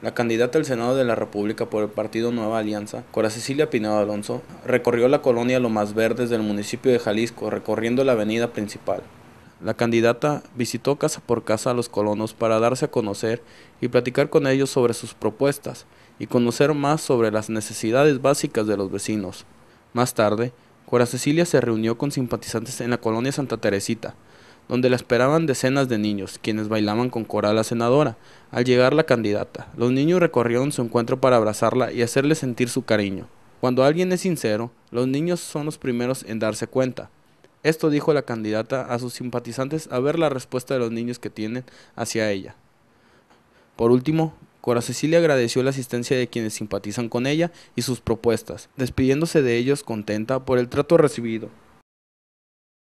La candidata al Senado de la República por el partido Nueva Alianza, Cora Cecilia Pinado Alonso, recorrió la colonia Lo Más Verdes del municipio de Jalisco, recorriendo la avenida principal. La candidata visitó casa por casa a los colonos para darse a conocer y platicar con ellos sobre sus propuestas y conocer más sobre las necesidades básicas de los vecinos. Más tarde, Cora Cecilia se reunió con simpatizantes en la colonia Santa Teresita, donde la esperaban decenas de niños, quienes bailaban con coral la senadora. Al llegar la candidata, los niños recorrieron su encuentro para abrazarla y hacerle sentir su cariño. Cuando alguien es sincero, los niños son los primeros en darse cuenta. Esto dijo la candidata a sus simpatizantes a ver la respuesta de los niños que tienen hacia ella. Por último, Cora Cecilia agradeció la asistencia de quienes simpatizan con ella y sus propuestas, despidiéndose de ellos contenta por el trato recibido.